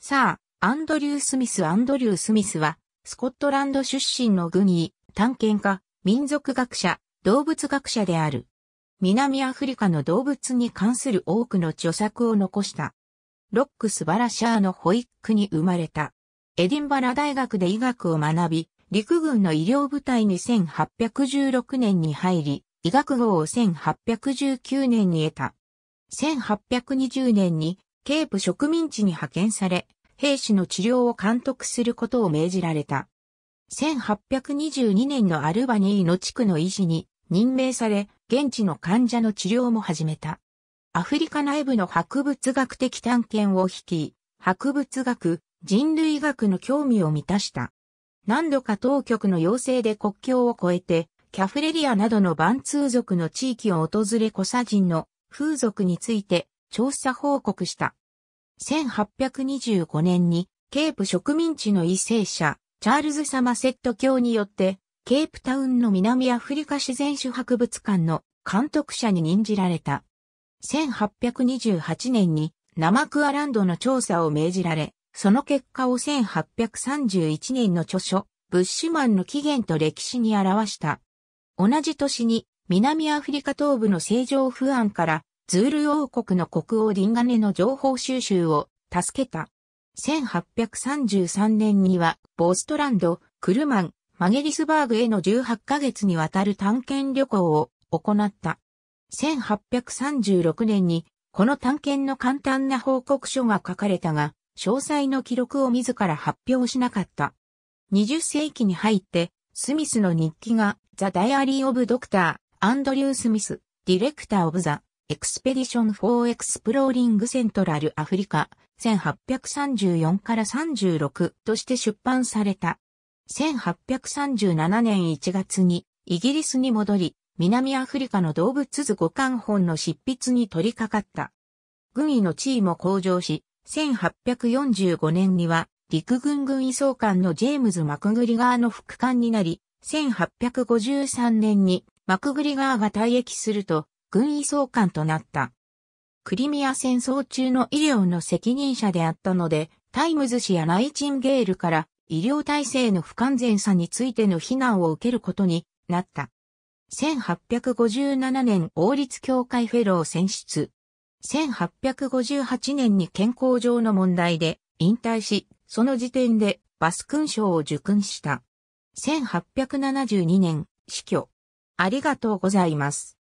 さあ、アンドリュー・スミスアンドリュー・スミスは、スコットランド出身の軍医、探検家、民族学者、動物学者である。南アフリカの動物に関する多くの著作を残した。ロックスバラシャーの保育に生まれた。エディンバラ大学で医学を学び、陸軍の医療部隊に1816年に入り、医学号を1819年に得た。1820年にケープ植民地に派遣され、兵士の治療を監督することを命じられた。1822年のアルバニーの地区の医師に任命され、現地の患者の治療も始めた。アフリカ内部の博物学的探検を率い、博物学、人類学の興味を満たした。何度か当局の要請で国境を越えて、キャフレリアなどのバンツー族の地域を訪れコサ人の風俗について調査報告した。1825年にケープ植民地の為政者、チャールズ・サマセット卿によって、ケープタウンの南アフリカ自然史博物館の監督者に任じられた。1828年にナマクアランドの調査を命じられ、その結果を1831年の著書、ブッシュマンの起源と歴史に表した。同じ年に南アフリカ東部の正常不安からズール王国の国王ディンガネの情報収集を助けた。1833年には、ボストランド、クルマン、マゲリスバーグへの18ヶ月にわたる探検旅行を行った。1836年に、この探検の簡単な報告書が書かれたが、詳細の記録を自ら発表しなかった。20世紀に入って、スミスの日記が、ザ・ダイアリー・オブ・ドクター、アンドリュー・スミス、ディレクター・オブ・ザ・エクスペディション・フォー・エクスプローリング・セントラル・アフリカ、1834から36として出版された。1837年1月にイギリスに戻り、南アフリカの動物図五巻本の執筆に取り掛かった。軍医の地位も向上し、1845年には陸軍軍医総監のジェームズ・マクグリガーの副官になり、1853年にマクグリガーが退役すると、軍医総監となった。クリミア戦争中の医療の責任者であったので、タイムズ氏やナイチンゲールから医療体制の不完全さについての非難を受けることになった。1857年王立協会フェロー選出。1858年に健康上の問題で引退し、その時点でバス勲章を受勲した。1872年死去。ありがとうございます。